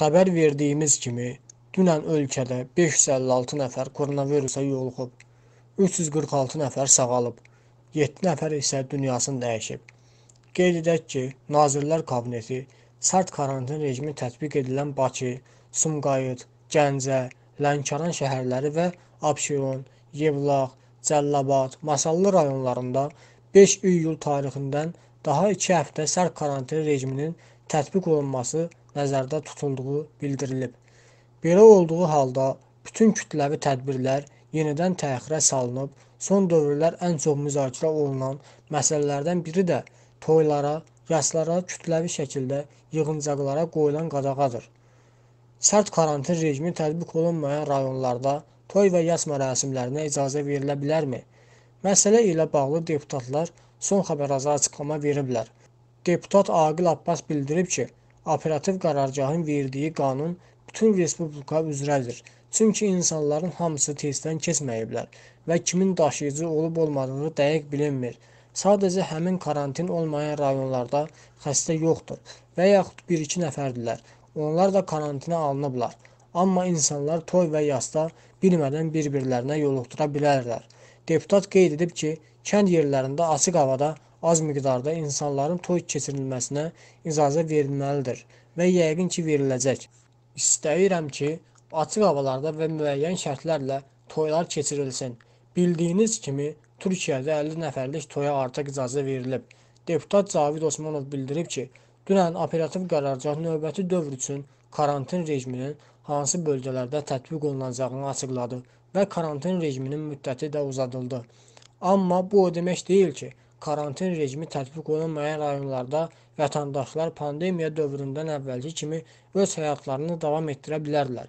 Xəbər verdiyimiz kimi, dünən ölkədə 556 nəfər koronavirusa yoluxub, 346 nəfər sağalıb, 7 nəfər isə dünyasını dəyişib. Qeyd edək ki, Nazirlər Kabineti sərt karantin rejimi tətbiq edilən Bakı, Sumqayıt, Gəncə, Lənkəran şəhərləri və Abşeron, Yevlax, Cəllabad, Masallı rayonlarında 5 iyul tarixindən daha 2 həftə sərt karantin rejiminin tətbiq olunması nəzərdə tutulduğu bildirilib. Belə olduğu halda bütün kütləvi tədbirlər yenidən təxirə salınıb, son dövrlər ən çox müzakirə olunan məsələlərdən biri də toylara, rəslara kütləvi şəkildə yığıncaqlara qoyulan qadağadır. Sərt karantin rejimi tətbiq olunmayan rayonlarda toy və yas mərasimlərinə icazə verilə bilərmi? Məsələ ilə bağlı deputatlar son xəbərə açıqlama veriblər. Deputat Aqil Abbas bildirib ki, operativ qərargahın verdiyi qanun bütün respublika üzrədir. Çünki insanların hamısı testdən keçməyiblər və kimin daşıyıcı olub-olmadığı dəqiq bilinmir. Sadəcə həmin karantin olmayan rayonlarda xəstə yoxdur və yaxud 1-2 nəfərdilər. Onlar da karantinə alınıblar. Amma insanlar toy və yasta bilmədən bir-birlərinə yoluxdura bilərlər. Deputat qeyd edib ki, kənd yerlərində açıq havada az miqdarda insanların toy keçirilməsinə icazə verilməlidir və yəqin ki, veriləcək. İstəyirəm ki, açıq havalarda və müəyyən şərtlərlə toylar keçirilsin. Bildiyiniz kimi, Türkiyədə 50 nəfərlik toya artıq icazə verilib. Deputat Cavid Osmanov bildirib ki, dünən operativ qərargah növbəti dövr üçün karantin rejiminin hansı bölgələrdə tətbiq olunacağını açıqladı və karantin rejiminin müddəti də uzadıldı. Amma bu o demək deyil ki, Karantin rejimi tətbiq olunmayan rayonlarda vətəndaşlar pandemiya dövründən əvvəlki kimi öz həyatlarını davam etdirə bilərlər.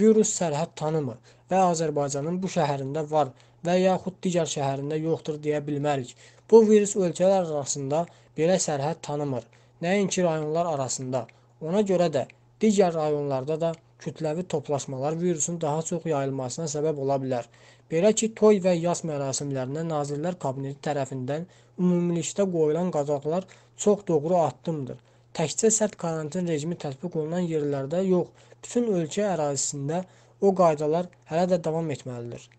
Virus sərhəd tanımır və Azərbaycanın bu şəhərində var və yaxud digər şəhərində yoxdur deyə bilmərik. Bu virus ölkələr arasında belə sərhəd tanımır. Nəinki rayonlar arasında. Ona görə də digər rayonlarda da kütləvi toplaşmalar virusun daha çox yayılmasına səbəb ola bilər. Belə ki, toy və yas mərasimlərinə Nazirlər Kabineti tərəfindən ümumilikdə qoyulan qadağalar çox doğru addımdır. Təkcə sərt karantin rejimi tətbiq olunan yerlərdə yox, bütün ölkə ərazisində o qaydalar hələ də davam etməlidir.